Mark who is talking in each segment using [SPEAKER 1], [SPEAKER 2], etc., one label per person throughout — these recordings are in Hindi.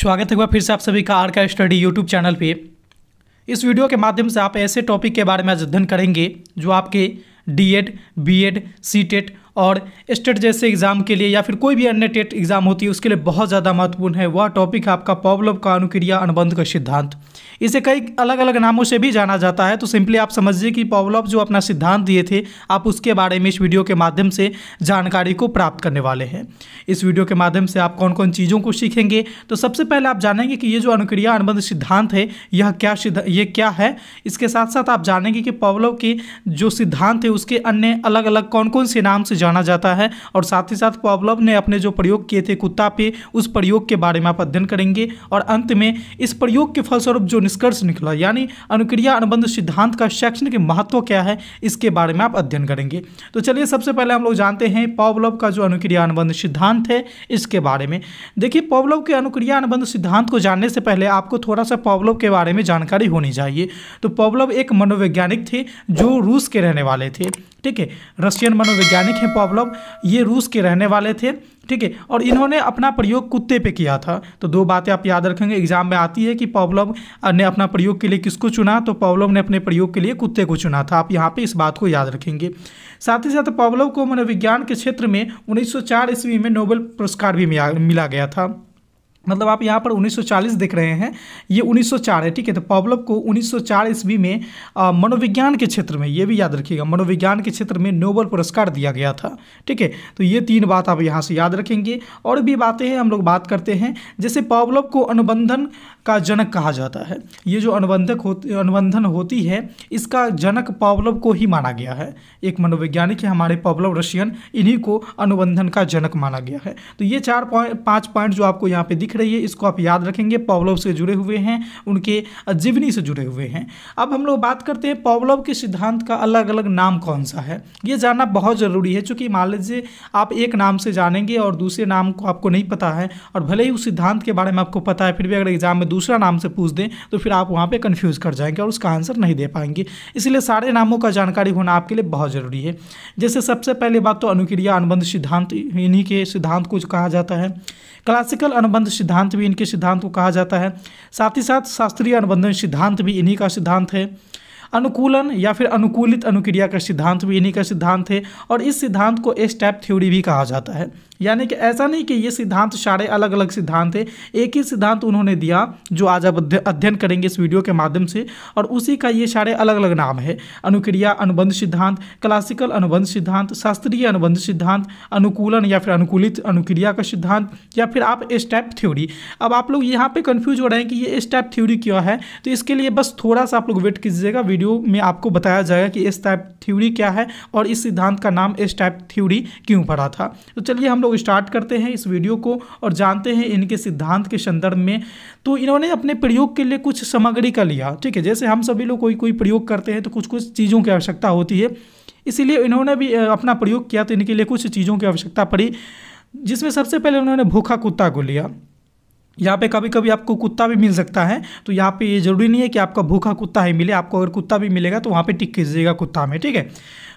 [SPEAKER 1] स्वागत है फिर से आप सभी का आर का स्टडी यूट्यूब चैनल पे इस वीडियो के माध्यम से आप ऐसे टॉपिक के बारे में अध्ययन करेंगे जो आपके D Ed B Ed C TET और स्टेट जैसे एग्ज़ाम के लिए या फिर कोई भी अन्य टेट एग्ज़ाम होती है उसके लिए बहुत ज़्यादा महत्वपूर्ण है वह टॉपिक है आपका पॉब्लव का अनुक्रिया अनुबंध का सिद्धांत इसे कई अलग अलग नामों से भी जाना जाता है तो सिंपली आप समझिए कि पॉब्लव जो अपना सिद्धांत दिए थे आप उसके बारे में इस वीडियो के माध्यम से जानकारी को प्राप्त करने वाले हैं इस वीडियो के माध्यम से आप कौन कौन चीज़ों को सीखेंगे तो सबसे पहले आप जानेंगे कि ये जो अनुक्रिया अनुबंध सिद्धांत है यह क्या ये क्या है इसके साथ साथ आप जानेंगे कि पॉब्लव के जो सिद्धांत है उसके अन्य अलग अलग कौन कौन से नाम से जाना जाता है और साथ ही साथ पॉबलव ने अपने जो प्रयोग किए थे कुत्ता पे उस प्रयोग के बारे में आप अध्ययन करेंगे और अंत में इस प्रयोग के फलस्वरूप जो निष्कर्ष निकला यानी अनुक्रिया अनुबंध सिद्धांत का शैक्षणिक महत्व क्या है इसके बारे में आप अध्ययन करेंगे तो चलिए सबसे पहले हम लोग जानते हैं पॉबलव का जो अनुक्रिया अनुबंध सिद्धांत है इसके बारे में देखिए पॉबलव के अनुक्रिया अनुबंध सिद्धांत को जानने से पहले आपको थोड़ा सा पॉबलव के बारे में जानकारी होनी चाहिए तो पॉबलव एक मनोवैज्ञानिक थे जो रूस के रहने वाले थे ठीक है रशियन मनोवैज्ञानिक हैं पॉब्लम ये रूस के रहने वाले थे ठीक है और इन्होंने अपना प्रयोग कुत्ते पे किया था तो दो बातें आप याद रखेंगे एग्जाम में आती है कि पॉब्लम ने अपना प्रयोग के लिए किसको चुना तो पॉब्लम ने अपने प्रयोग के लिए कुत्ते को चुना था आप यहाँ पर इस बात को याद रखेंगे साथ ही साथ पॉब्लम को मनोविज्ञान के क्षेत्र में उन्नीस ईस्वी में नोबेल पुरस्कार भी मिला गया था मतलब आप यहाँ पर 1940 देख रहे हैं ये 1904 है ठीक है तो पॉबलब को 1904 ईस्वी में मनोविज्ञान के क्षेत्र में ये भी याद रखिएगा मनोविज्ञान के क्षेत्र में नोबल पुरस्कार दिया गया था ठीक है तो ये तीन बात आप यहाँ से याद रखेंगे और भी बातें हैं हम लोग बात करते हैं जैसे पॉबलब को अनुबंधन का जनक कहा जाता है ये जो अनुबंधक होती अनुबंधन होती है इसका जनक पॉबलब को ही माना गया है एक मनोवैज्ञानिक है हमारे पॉबलब रशियन इन्हीं को अनुबंधन का जनक माना गया है तो ये चार पॉइंट पाँच पॉइंट जो आपको यहाँ पे दिख रही है इसको आप याद रखेंगे पॉवलव से जुड़े हुए हैं उनके जीवनी से जुड़े हुए हैं अब हम लोग बात करते हैं पॉवलव के सिद्धांत का अलग अलग नाम कौन सा है ये जानना बहुत ज़रूरी है चूंकि मान लीजिए आप एक नाम से जानेंगे और दूसरे नाम को आपको नहीं पता है और भले ही उस सिद्धांत के बारे में आपको पता है फिर भी अगर एग्जाम में दूसरा नाम से पूछ दें तो फिर आप वहाँ पर कन्फ्यूज़ कर जाएंगे और उसका आंसर नहीं दे पाएंगे इसलिए सारे नामों का जानकारी होना आपके लिए बहुत ज़रूरी है जैसे सबसे पहले बात तो अनुक्रिया अनुबंध सिद्धांत इन्हीं के सिद्धांत को कहा जाता है क्लासिकल अनुबंध सिद्धांत भी इनके सिद्धांत को कहा जाता है साथ ही साथ शास्त्रीय अनुबंधन सिद्धांत भी इन्हीं का सिद्धांत है अनुकूलन या फिर अनुकूलित अनुक्रिया का सिद्धांत भी इन्हीं का सिद्धांत है और इस सिद्धांत को ए स्टेप थ्योरी भी कहा जाता है यानी कि ऐसा नहीं कि ये सिद्धांत सारे अलग अलग सिद्धांत है एक ही सिद्धांत उन्होंने दिया जो आज आप अध्ययन करेंगे इस वीडियो के माध्यम से और उसी का ये सारे अलग अलग नाम है अनुक्रिया अनुबंध सिद्धांत क्लासिकल अनुबंध सिद्धांत शास्त्रीय अनुबंध सिद्धांत अनुकूलन या फिर अनुकूलित अनुक्रिया का सिद्धांत या फिर आप स्टेप थ्योरी अब आप लोग यहाँ पर कन्फ्यूज हो रहे हैं कि ये स्टेप थ्योरी क्यों है तो इसके लिए बस थोड़ा सा आप लोग वेट कीजिएगा वीडियो में आपको बताया जाएगा कि स्टेप थ्योरी क्या है और इस सिद्धांत का नाम स्टेप थ्योरी क्यों पड़ा था तो चलिए हम लोग लोग स्टार्ट करते हैं इस वीडियो को और जानते हैं इनके सिद्धांत के संदर्भ में तो इन्होंने अपने प्रयोग के लिए कुछ सामग्री का लिया ठीक है जैसे हम सभी लोग कोई कोई प्रयोग करते हैं तो कुछ कुछ चीज़ों की आवश्यकता होती है इसीलिए इन्होंने भी अपना प्रयोग किया तो इनके लिए कुछ चीज़ों की आवश्यकता पड़ी जिसमें सबसे पहले उन्होंने भूखा कुत्ता को लिया यहाँ पे कभी कभी आपको कुत्ता भी मिल सकता है तो यहाँ पे ये यह ज़रूरी नहीं है कि आपका भूखा कुत्ता ही मिले आपको अगर कुत्ता भी मिलेगा तो वहाँ पे टिक कीजिएगा कुत्ता में ठीक है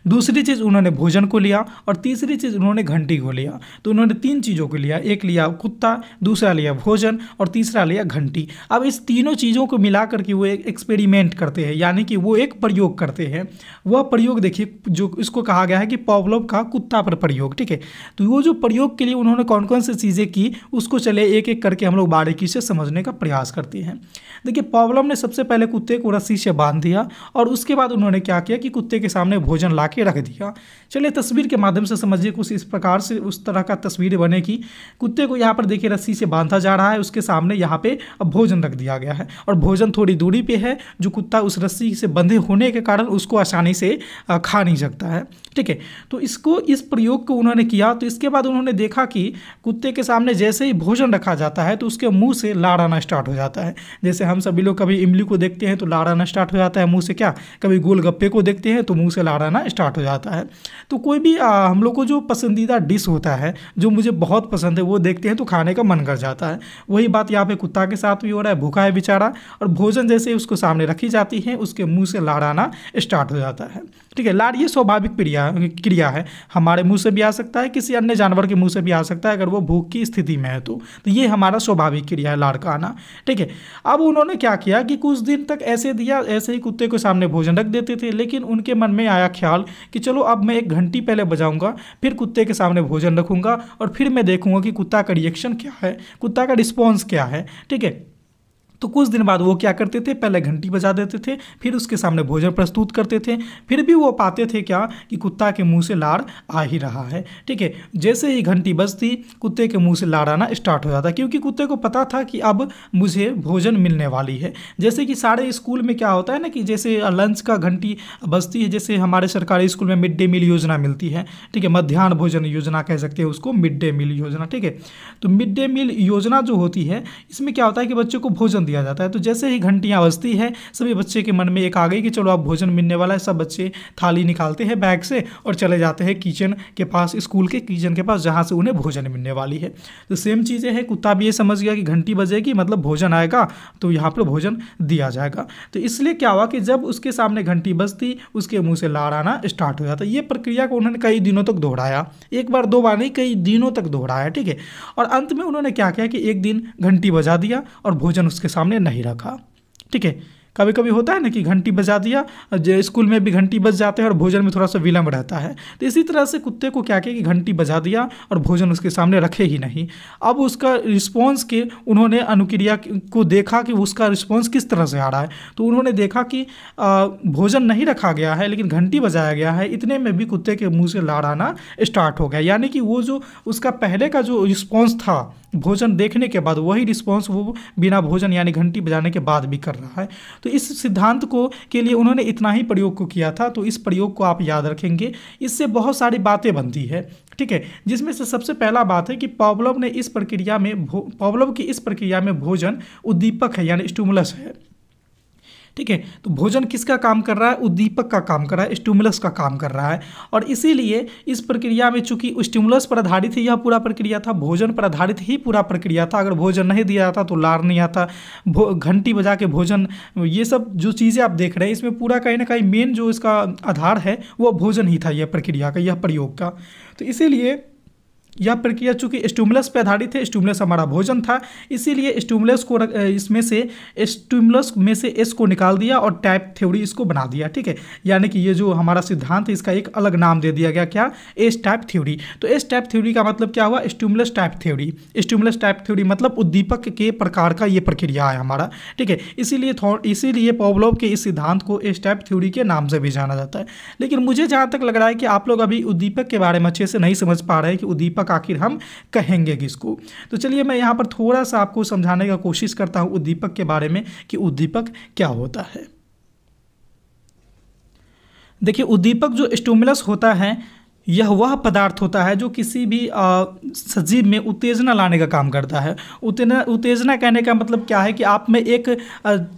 [SPEAKER 1] दूसरी चीज़ उन्होंने भोजन को लिया और तीसरी चीज़ उन्होंने घंटी को लिया तो उन्होंने तीन चीज़ों को लिया एक लिया कुत्ता दूसरा लिया भोजन और तीसरा लिया घंटी अब इस तीनों चीज़ों को मिला करके वो एक एक्सपेरिमेंट करते हैं यानी कि वो एक प्रयोग करते हैं वह प्रयोग देखिए जो इसको कहा गया है कि पॉवलोव का कुत्ता पर प्रयोग ठीक है तो वो जो प्रयोग के लिए उन्होंने कौन कौन सी चीज़ें की उसको चले एक एक करके हम लोग बारीकी से समझने का प्रयास करते हैं देखिए पॉवलोव ने सबसे पहले कुत्ते को रस्सी से बांध दिया और उसके बाद उन्होंने क्या किया कि कुत्ते के सामने भोजन ला के रख दिया चलिए तस्वीर के माध्यम से समझिए कुछ इस प्रकार से उस तरह का तस्वीर बनेगी कुत्ते को यहाँ पर देखिए रस्सी से बांधा जा रहा है उसके सामने यहाँ पे भोजन रख दिया गया है और भोजन थोड़ी दूरी पे है जो कुत्ता उस रस्सी से बंधे होने के कारण उसको आसानी से खा नहीं सकता है ठीक है तो इसको इस प्रयोग को उन्होंने किया तो इसके बाद उन्होंने देखा कि कुत्ते के सामने जैसे ही भोजन रखा जाता है तो उसके मुँह से लार आना स्टार्ट हो जाता है जैसे हम सभी लोग कभी इमली को देखते हैं तो लार आना स्टार्ट हो जाता है मुँह से क्या कभी गोलगप्पे को देखते हैं तो मुंह से लार आना स्टार्ट स्टार्ट हो जाता है तो कोई भी आ, हम लोग को जो पसंदीदा डिश होता है जो मुझे बहुत पसंद है वो देखते हैं तो खाने का मन कर जाता है वही बात यहाँ पे कुत्ता के साथ भी हो रहा है भूखा है बेचारा और भोजन जैसे उसको सामने रखी जाती है उसके मुँह से लाड़ाना स्टार्ट हो जाता है ठीक है लार ये स्वाभाविक क्रिया क्रिया है हमारे मुंह से भी आ सकता है किसी अन्य जानवर के मुंह से भी आ सकता है अगर वो भूख की स्थिति में है तो, तो ये हमारा स्वाभाविक क्रिया है लार का आना ठीक है अब उन्होंने क्या किया कि कुछ दिन तक ऐसे दिया ऐसे ही कुत्ते के सामने भोजन रख देते थे लेकिन उनके मन में आया ख्याल कि चलो अब मैं एक घंटी पहले बजाऊँगा फिर कुत्ते के सामने भोजन रखूंगा और फिर मैं देखूँगा कि कुत्ता का रिएक्शन क्या है कुत्ता का रिस्पॉन्स क्या है ठीक है तो कुछ दिन बाद वो क्या करते थे पहले घंटी बजा देते थे फिर उसके सामने भोजन प्रस्तुत करते थे फिर भी वो पाते थे क्या कि कुत्ता के मुंह से लाड़ आ ही रहा है ठीक है जैसे ही घंटी बजती कुत्ते के मुंह से लाड़ आना स्टार्ट हो जाता क्योंकि कुत्ते को पता था कि अब मुझे भोजन मिलने वाली है जैसे कि सारे स्कूल में क्या होता है ना कि जैसे लंच का घंटी बजती है जैसे हमारे सरकारी स्कूल में मिड डे मील योजना मिलती है ठीक है मध्यान्ह भोजन योजना कह सकते हैं उसको मिड डे मील योजना ठीक है तो मिड डे मील योजना जो होती है इसमें क्या होता है कि बच्चों को भोजन दिया दिया जाता है तो जैसे ही घंटियाँ बजती है सभी बच्चे के मन में एक आ गई कि चलो अब भोजन मिलने वाला है सब बच्चे थाली निकालते हैं बैग से और चले जाते हैं किचन के पास स्कूल के किचन के पास जहाँ से उन्हें भोजन मिलने वाली है तो सेम चीज़ें हैं कुत्ता भी ये समझ गया कि घंटी बजेगी मतलब भोजन आएगा तो यहाँ पर भोजन दिया जाएगा तो इसलिए क्या हुआ कि जब उसके सामने घंटी बजती उसके मुँह से लार आना स्टार्ट हो जाता ये प्रक्रिया को उन्होंने कई दिनों तक दोहराया एक बार दो बार नहीं कई दिनों तक दोहराया ठीक है और अंत में उन्होंने क्या किया कि एक दिन घंटी बजा दिया और भोजन उसके सामने सामने नहीं रखा ठीक है कभी कभी होता है ना कि घंटी बजा दिया स्कूल में भी घंटी बज जाते हैं और भोजन में थोड़ा सा विलम्ब रहता है तो इसी तरह से कुत्ते को क्या किया कि घंटी बजा दिया और भोजन उसके सामने रखे ही नहीं अब उसका रिस्पॉन्स के उन्होंने अनुक्रिया को देखा कि उसका रिस्पॉन्स किस तरह से आ रहा है तो उन्होंने देखा कि भोजन नहीं रखा गया है लेकिन घंटी बजाया गया है इतने में भी कुत्ते के मुँह से लाड़ आना स्टार्ट हो गया यानी कि वो जो उसका पहले का जो रिस्पॉन्स था भोजन देखने के बाद वही रिस्पॉन्स वो बिना भोजन यानी घंटी बजाने के बाद भी कर रहा है तो इस सिद्धांत को के लिए उन्होंने इतना ही प्रयोग को किया था तो इस प्रयोग को आप याद रखेंगे इससे बहुत सारी बातें बनती है ठीक है जिसमें से सबसे पहला बात है कि पॉवलव ने इस प्रक्रिया में पॉवलव की इस प्रक्रिया में भोजन उद्दीपक है यानी स्टूमुलस है ठीक है तो भोजन किसका काम कर रहा है उद्दीपक का काम कर रहा है स्टूमुलस का काम कर रहा है और इसीलिए इस प्रक्रिया में चूंकि स्टूमुलस पर आधारित ही यह पूरा प्रक्रिया था भोजन पर आधारित ही पूरा प्रक्रिया था अगर भोजन नहीं दिया जाता तो लार नहीं आता घंटी बजा के भोजन ये सब जो चीज़ें आप देख रहे हैं इसमें पूरा कहीं ना कहीं मेन जो इसका आधार है वो भोजन ही था यह प्रक्रिया का यह प्रयोग का तो इसीलिए यह प्रक्रिया चूंकि स्टूमलस पर आधारित है स्टूमलस हमारा भोजन था इसीलिए स्टूमलस को इसमें से स्टूमलस में से एस को निकाल दिया और टाइप थ्योरी इसको बना दिया ठीक है यानी कि ये जो हमारा सिद्धांत है इसका एक अलग नाम दे दिया गया क्या एस टाइप थ्योरी तो एस टाइप थ्योरी का मतलब क्या हुआ stimulus type theory stimulus type theory मतलब उद्दीपक के प्रकार का ये प्रक्रिया है हमारा ठीक है इसीलिए इसीलिए पॉब्लोव के इस सिद्धांत को एस टाइप थ्योरी के नाम से भी जाना जाता है लेकिन मुझे जहाँ तक लग रहा है कि आप लोग अभी उद्दीपक के बारे में अच्छे से नहीं समझ पा रहे हैं कि उद्दीपक दीपक आखिर हम कहेंगे किसको तो चलिए मैं यहाँ पर थोड़ा सा आपको समझाने का कोशिश करता हूँ उद्दीपक के बारे में कि उद्दीपक क्या होता है देखिए उद्दीपक जो स्टोमुलस होता है यह वह पदार्थ होता है जो किसी भी सजीव में उत्तेजना लाने का काम करता है उतना उत्तेजना कहने का मतलब क्या है कि आप में एक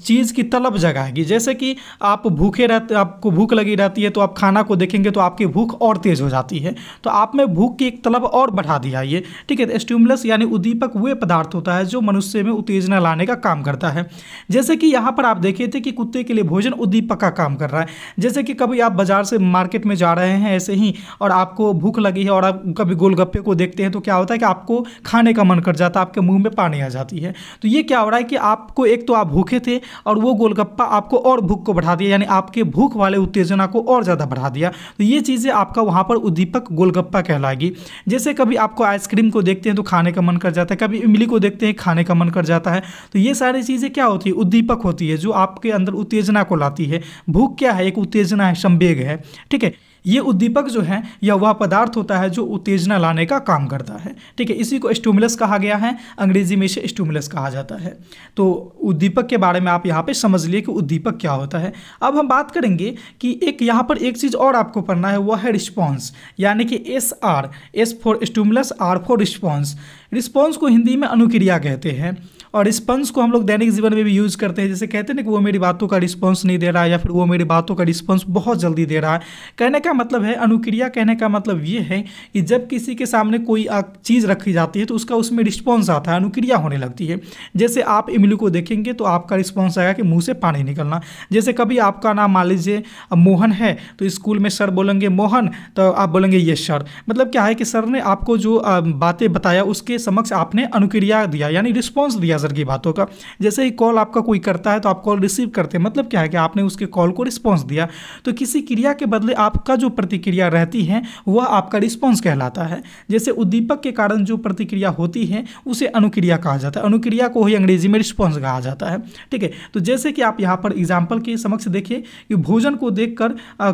[SPEAKER 1] चीज़ की तलब जगाएगी जैसे कि आप भूखे रहते आपको भूख लगी रहती है तो आप खाना को देखेंगे तो आपकी भूख और तेज़ हो जाती है तो आप में भूख की एक तलब और बढ़ा दिया ये ठीक है स्ट्यूमलस यानी उद्दीपक वे पदार्थ होता है जो मनुष्य में उत्तेजना लाने का काम करता है जैसे कि यहाँ पर आप देखे थे कि कुत्ते के लिए भोजन उद्दीपक का काम कर रहा है जैसे कि कभी आप बाज़ार से मार्केट में जा रहे हैं ऐसे ही और आपको भूख लगी है और आप कभी गोलगप्पे को देखते हैं तो क्या होता है कि आपको खाने का मन कर जाता है आपके मुंह में पानी आ जाती है तो ये क्या हो रहा है कि आपको एक तो आप भूखे थे और वो गोलगप्पा आपको और भूख को बढ़ा दिया यानी आपके भूख वाले उत्तेजना को और ज़्यादा बढ़ा दिया तो ये चीज़ें आपका वहाँ पर उद्दीपक गोलगप्पा कहलाएगी जैसे कभी आपको आइसक्रीम को देखते हैं तो खाने का मन कर जाता है कभी इमली को देखते हैं खाने का मन कर जाता है तो ये सारी चीज़ें क्या होती है उद्दीपक होती है जो आपके अंदर उत्तेजना को लाती है भूख क्या है एक उत्तेजना है संवेग है ठीक है ये उद्दीपक जो है यह वह पदार्थ होता है जो उत्तेजना लाने का काम करता है ठीक है इसी को स्टूमुलस कहा गया है अंग्रेजी में इसे स्टूमुलस कहा जाता है तो उद्दीपक के बारे में आप यहाँ पे समझ लिए कि उद्दीपक क्या होता है अब हम बात करेंगे कि एक यहाँ पर एक चीज़ और आपको पढ़ना है वह है रिस्पॉन्स यानी कि S R S for stimulus R for response response को हिंदी में अनुक्रिया कहते हैं और रिस्पॉन्स को हम लोग दैनिक जीवन में भी यूज़ करते हैं जैसे कहते हैं ना कि वो मेरी बातों का रिस्पॉन्स नहीं दे रहा है या फिर वो मेरी बातों का रिस्पॉन्स बहुत जल्दी दे रहा है कहने का मतलब है अनुक्रिया कहने का मतलब ये है कि जब किसी के सामने कोई चीज़ रखी जाती है तो उसका उसमें रिस्पॉन्स आता है अनुक्रिया होने लगती है जैसे आप इमली को देखेंगे तो आपका रिस्पॉन्स आएगा कि मुँह से पानी निकलना जैसे कभी आपका नाम मान लीजिए मोहन है तो स्कूल में सर बोलेंगे मोहन तो आप बोलेंगे ये सर मतलब क्या है कि सर ने आपको जो बातें बताया उसके समक्ष आपने अनुक्रिया दिया यानी रिस्पॉन्स दिया नज़र की बातों का जैसे ही कॉल आपका कोई करता है तो आप कॉल रिसीव करते हैं मतलब क्या है कि आपने उसके कॉल को रिस्पॉन्स दिया तो किसी क्रिया के बदले आपका जो प्रतिक्रिया रहती है वह आपका रिस्पॉन्स कहलाता है जैसे उद्दीपक के कारण जो प्रतिक्रिया होती है उसे अनुक्रिया कहा जाता है अनुक्रिया को ही अंग्रेजी में रिस्पॉन्स कहा जाता है ठीक है तो जैसे कि आप यहाँ पर एग्जाम्पल के समक्ष देखिए कि भोजन को देख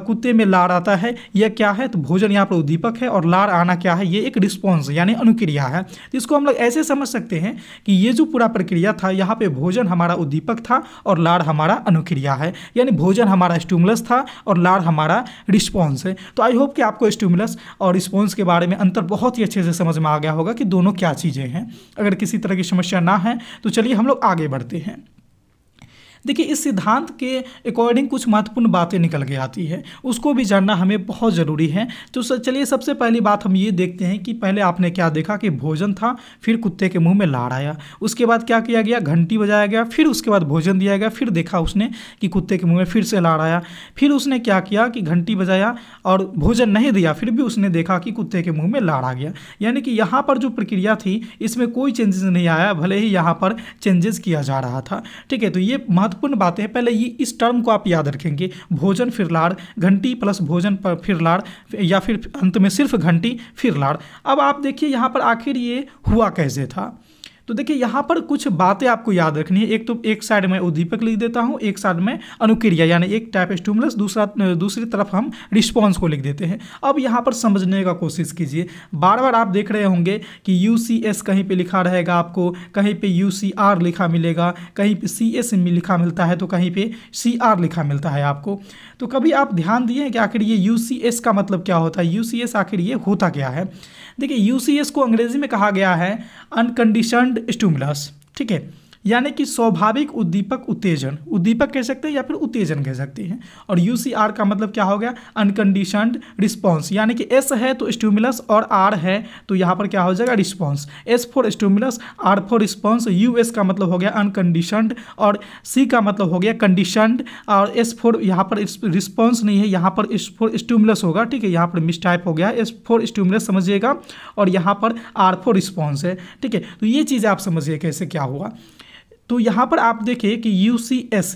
[SPEAKER 1] कुत्ते में लाड़ आता है यह क्या है तो भोजन यहाँ पर उद्दीपक है और लाड़ आना क्या है ये एक रिस्पॉन्स यानी अनुक्रिया है तो इसको हम लोग ऐसे समझ सकते हैं कि ये जो पूरा प्रक्रिया था यहाँ पे भोजन हमारा उद्दीपक था और लार हमारा अनुक्रिया है यानी भोजन हमारा स्टूमुलस था और लार हमारा रिस्पॉन्स है तो आई होप कि आपको स्टूमुलस और रिस्पॉन्स के बारे में अंतर बहुत ही अच्छे से समझ में आ गया होगा कि दोनों क्या चीज़ें हैं अगर किसी तरह की समस्या ना है तो चलिए हम लोग आगे बढ़ते हैं देखिए इस सिद्धांत के अकॉर्डिंग कुछ महत्वपूर्ण बातें निकल के आती है उसको भी जानना हमें बहुत ज़रूरी है तो चलिए सबसे पहली बात हम ये देखते हैं कि पहले आपने क्या देखा कि भोजन था फिर कुत्ते के मुँह में लाड़ आया उसके बाद क्या किया गया घंटी बजाया गया फिर उसके बाद भोजन दिया गया फिर देखा उसने कि कुत्ते के मुँह में फिर से लाड़ आया फिर उसने क्या किया कि घंटी बजाया और भोजन नहीं दिया फिर भी उसने देखा कि कुत्ते के मुँह में लाड़ आ गया यानी कि यहाँ पर जो प्रक्रिया थी इसमें कोई चेंजेस नहीं आया भले ही यहाँ पर चेंजेस किया जा रहा था ठीक है तो ये महत्व महत्वपूर्ण बात है पहले ये इस टर्म को आप याद रखेंगे भोजन फिर लाड़ घंटी प्लस भोजन पर फिर लाड़ या फिर अंत में सिर्फ घंटी फिर लाड़ अब आप देखिए यहाँ पर आखिर ये हुआ कैसे था तो देखिए यहाँ पर कुछ बातें आपको याद रखनी है एक तो एक साइड में उद्दीपक लिख देता हूँ एक साइड में अनुक्रिया यानी एक टाइप स्टूमुलस दूसरा दूसरी तरफ हम रिस्पॉन्स को लिख देते हैं अब यहाँ पर समझने का कोशिश कीजिए बार बार आप देख रहे होंगे कि यू कहीं पर लिखा रहेगा आपको कहीं पर यू लिखा मिलेगा कहीं पर सी लिखा मिलता है तो कहीं पर सी लिखा मिलता है आपको तो कभी आप ध्यान दिए कि आखिर ये यू का मतलब क्या होता है यू आखिर ये होता क्या है देखिए यू को अंग्रेजी में कहा गया है अनकंडीशनड स्टूमुलस ठीक है यानी कि स्वाभाविक उद्दीपक उत्तेजन उद्दीपक कह सकते हैं या फिर उत्तेजन कह सकते हैं और यू सी आर का मतलब क्या हो गया अनकंडीशनड रिस्पॉन्स यानी कि एस है तो स्टूमुलस और आर है तो यहाँ पर क्या हो जाएगा response S for stimulus R for response U S का मतलब हो गया अनकंडीशनड और सी का मतलब हो गया कंडीशनड और एस फोर यहाँ पर रिस्पॉन्स नहीं है यहाँ पर एस फोर स्टूमुलस होगा ठीक है यहाँ पर मिस टाइप हो गया एस फोर स्टूमुलस समझिएगा और यहाँ पर आर फोर रिस्पॉन्स है ठीक है तो ये चीज़ आप समझिए कैसे क्या हुआ तो यहाँ पर आप देखें कि यू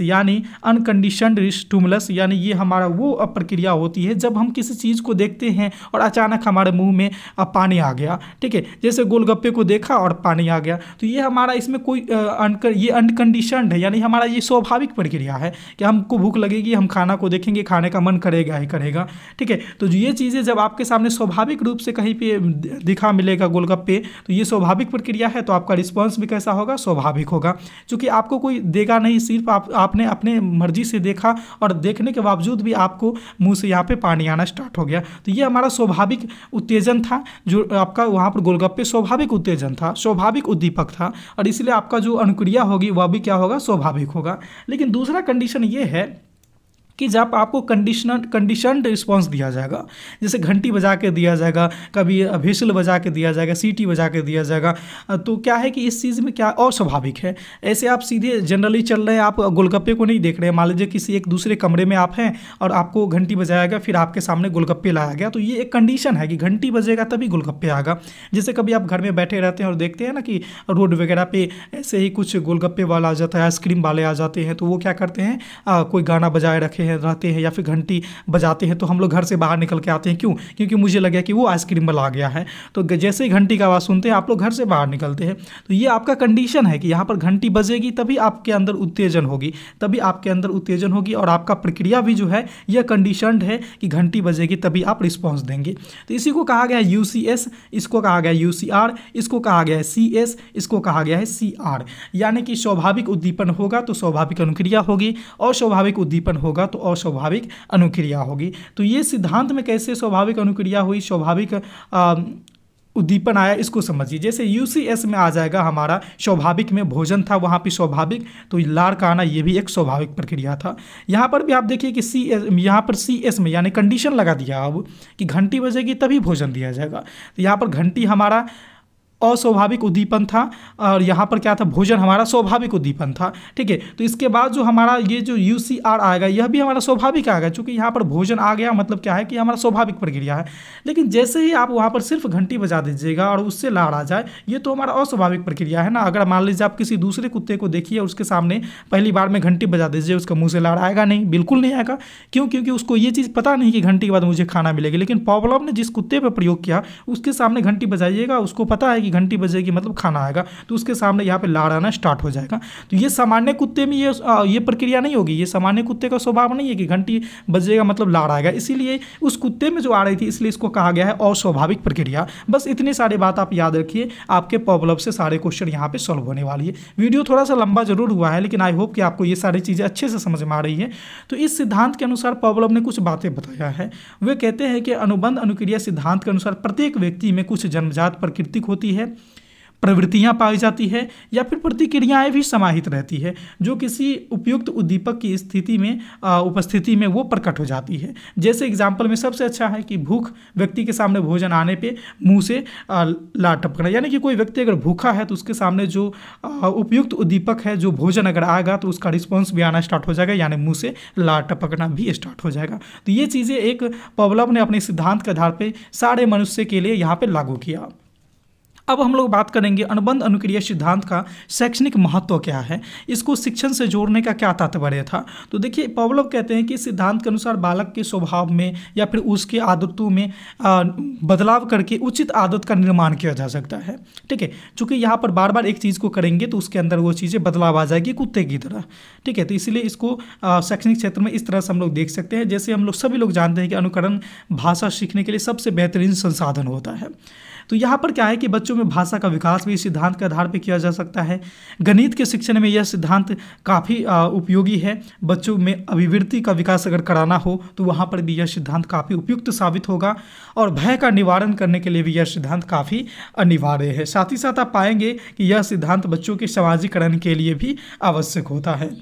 [SPEAKER 1] यानी अनकंडीशनड स्टूमुलस यानी ये हमारा वो प्रक्रिया होती है जब हम किसी चीज़ को देखते हैं और अचानक हमारे मुंह में पानी आ गया ठीक है जैसे गोलगप्पे को देखा और पानी आ गया तो ये हमारा इसमें कोई अनकर ये अनकंडीशनड है यानी हमारा ये स्वाभाविक प्रक्रिया है कि हमको भूख लगेगी हम खाना को देखेंगे खाने का मन करेगा ही करेगा ठीक है तो ये चीज़ें जब आपके सामने स्वाभाविक रूप से कहीं पर दिखा मिलेगा गोलगप्पे तो ये स्वाभाविक प्रक्रिया है तो आपका रिस्पॉन्स भी कैसा होगा स्वाभाविक होगा चूँकि आपको कोई देगा नहीं सिर्फ आप आपने अपने मर्जी से देखा और देखने के बावजूद भी आपको मुँह से यहाँ पर पानी आना स्टार्ट हो गया तो ये हमारा स्वाभाविक उत्तेजन था जो आपका वहाँ पर गोलगप्पे स्वाभाविक उत्तेजन था स्वाभाविक उद्दीपक था और इसलिए आपका जो अनुक्रिया होगी वह भी क्या होगा स्वाभाविक होगा लेकिन दूसरा कंडीशन ये है कि जब आपको कंडीशन कंडीशन रिस्पॉन्स दिया जाएगा जैसे घंटी बजा के दिया जाएगा कभी भेसल बजा के दिया जाएगा सीटी बजा के दिया जाएगा तो क्या है कि इस चीज़ में क्या अस्वाभाविक है ऐसे आप सीधे जनरली चल रहे हैं आप गोलगप्पे को नहीं देख रहे हैं मान लीजिए किसी एक दूसरे कमरे में आप हैं और आपको घंटी बजाया गया फिर आपके सामने गोलगप्पे लाया गया तो ये एक कंडीशन है कि घंटी बजेगा तभी गोलगप्पे आएगा जैसे कभी आप घर में बैठे रहते हैं और देखते हैं ना कि रोड वगैरह पे ऐसे ही कुछ गोलगप्पे वाला आ जाता है आइसक्रीम वाले आ जाते हैं तो वो क्या करते हैं कोई गाना बजाए रखे हैं रहते हैं या फिर घंटी बजाते हैं तो हम लोग घर से बाहर निकल के आते हैं क्यों क्योंकि मुझे लगे कि वो आइसक्रीम वाला आ गया है तो जैसे ही घंटी का आवाज़ सुनते हैं आप लोग घर से बाहर निकलते हैं तो ये आपका कंडीशन है कि यहाँ पर घंटी बजेगी तभी आपके अंदर उत्तेजन होगी तभी आपके अंदर उत्तेजन होगी और आपका प्रक्रिया भी जो है यह कंडीशनड है कि घंटी बजेगी तभी आप रिस्पॉन्स देंगे तो इसी को कहा गया है यू इसको कहा गया है यू इसको कहा गया है सी इसको कहा गया है सी यानी कि स्वाभाविक उद्दीपन होगा तो स्वाभाविक अनुक्रिया होगी और स्वाभाविक उद्दीपन होगा तो तो अस्वाभाविक अनुक्रिया होगी तो ये सिद्धांत में कैसे स्वाभाविक अनुक्रिया हुई स्वाभाविक उद्दीपन आया इसको समझिए जैसे यूसीएस में आ जाएगा हमारा स्वाभाविक में भोजन था वहाँ पे स्वाभाविक तो लार का आना ये भी एक स्वाभाविक प्रक्रिया था यहाँ पर भी आप देखिए कि सी एस यहाँ पर सी एस में यानी कंडीशन लगा दिया अब कि घंटी बजेगी तभी भोजन दिया जाएगा तो यहाँ पर घंटी हमारा अस्वाभाविक उद्दीपन था और यहाँ पर क्या था भोजन हमारा स्वाभाविक उद्दीपन था ठीक है तो इसके बाद जो हमारा ये जो यू सी आर आएगा यह भी हमारा स्वाभाविक आएगा चूँकि यहाँ पर भोजन आ गया मतलब क्या है कि हमारा स्वाभाविक प्रक्रिया है लेकिन जैसे ही आप वहाँ पर सिर्फ घंटी बजा दीजिएगा और उससे लाड़ आ जाए ये तो हमारा अस्वाभाविक प्रक्रिया है ना अगर मान लीजिए आप किसी दूसरे कुत्ते को देखिए उसके सामने पहली बार में घंटी बजा दीजिए उसका मुँह से लाड़ आएगा नहीं बिल्कुल नहीं आएगा क्यों क्योंकि उसको ये चीज़ पता नहीं कि घंटी के बाद मुझे खाना मिलेगा लेकिन पॉब्लम ने जिस कुत्ते पर प्रयोग किया उसके सामने घंटी बजाइएगा उसको पता है कि घंटी बजेगी मतलब खाना आएगा तो उसके सामने यहाँ पर लाड़ आना स्टार्ट हो जाएगा तो ये सामान्य कुत्ते में ये आ, ये प्रक्रिया नहीं होगी ये सामान्य कुत्ते का स्वभाव नहीं है कि घंटी बजेगा मतलब लाड़ आएगा इसीलिए उस कुत्ते में जो आ रही थी इसलिए इसको कहा गया है अस्वाभाविक प्रक्रिया बस इतनी सारी बात आप याद रखिए आपके प्रॉब्लम से सारे क्वेश्चन यहाँ पर सॉल्व होने वाली है वीडियो थोड़ा सा लंबा जरूर हुआ है लेकिन आई होप कि आपको ये सारी चीज़ें अच्छे से समझ में आ रही है तो इस सिद्धांत के अनुसार प्रॉब्लम ने कुछ बातें बताया है वे कहते हैं कि अनुबंध अनुक्रिया सिद्धांत के अनुसार प्रत्येक व्यक्ति में कुछ जन्मजात प्रकृतिक होती है है प्रवृत्तियां पाई जाती है या फिर प्रतिक्रियाएं भी समाहित रहती है जो किसी उपयुक्त उद्दीपक की स्थिति में उपस्थिति में वो प्रकट हो जाती है जैसे एग्जाम्पल में सबसे अच्छा है कि भूख व्यक्ति के सामने भोजन आने पे मुंह से ला टपकना यानी कि कोई व्यक्ति अगर भूखा है तो उसके सामने जो उपयुक्त उद्दीपक है जो भोजन अगर आएगा तो उसका रिस्पॉन्स भी आना स्टार्ट हो जाएगा यानी मुँह से ला टपकना भी स्टार्ट हो जाएगा तो ये चीज़ें एक पवलव ने अपने सिद्धांत के आधार पर सारे मनुष्य के लिए यहाँ पर लागू किया अब हम लोग बात करेंगे अनुबंध अनुक्रिया सिद्धांत का शैक्षणिक महत्व क्या है इसको शिक्षण से जोड़ने का क्या तात्पर्य था तो देखिए पवलव कहते हैं कि सिद्धांत के अनुसार बालक के स्वभाव में या फिर उसके आदतों में आ, बदलाव करके उचित आदत का निर्माण किया जा सकता है ठीक है चूँकि यहाँ पर बार बार एक चीज़ को करेंगे तो उसके अंदर वो चीज़ें बदलाव आ जाएगी कुत्ते की तरह ठीक है तो इसलिए इसको शैक्षणिक क्षेत्र में इस तरह से हम लोग देख सकते हैं जैसे हम लोग सभी लोग जानते हैं कि अनुकरण भाषा सीखने के लिए सबसे बेहतरीन संसाधन होता है तो यहाँ पर क्या है कि बच्चों में भाषा का विकास भी इस सिद्धांत के आधार पर किया जा सकता है गणित के शिक्षण में यह सिद्धांत काफ़ी उपयोगी है बच्चों में अभिवृत्ति का विकास अगर कराना हो तो वहाँ पर भी यह सिद्धांत काफ़ी उपयुक्त साबित होगा और भय का निवारण करने के लिए भी यह सिद्धांत काफ़ी अनिवार्य है साथ ही साथ आप पाएंगे कि यह सिद्धांत बच्चों के समाजीकरण के लिए भी आवश्यक होता है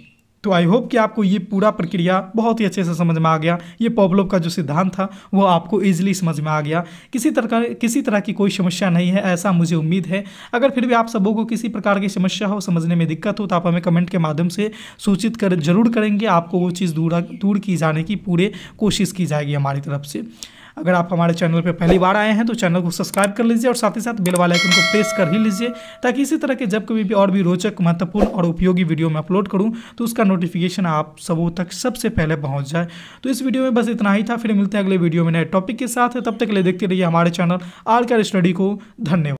[SPEAKER 1] तो आई होप कि आपको ये पूरा प्रक्रिया बहुत ही अच्छे से समझ में आ गया ये पॉपलोव का जो सिद्धांत था वो आपको ईजिली समझ में आ गया किसी तरह किसी तरह की कोई समस्या नहीं है ऐसा मुझे उम्मीद है अगर फिर भी आप सबों को किसी प्रकार की समस्या हो समझने में दिक्कत हो तो आप हमें कमेंट के माध्यम से सूचित कर जरूर करेंगे आपको वो चीज़ दूर दूर की जाने की पूरे कोशिश की जाएगी हमारी तरफ से अगर आप हमारे चैनल पर पहली बार आए हैं तो चैनल को सब्सक्राइब कर लीजिए और साथ ही साथ बेल वाले आइकन को प्रेस कर ही लीजिए ताकि इसी तरह के जब कभी भी और भी रोचक महत्वपूर्ण और उपयोगी वीडियो मैं अपलोड करूँ तो उसका नोटिफिकेशन आप सबों तक सबसे पहले पहुँच जाए तो इस वीडियो में बस इतना ही था फिर मिलते हैं अगले वीडियो में नए टॉपिक के साथ तब तक के लिए देखते रहिए हमारे चैनल आल स्टडी को धन्यवाद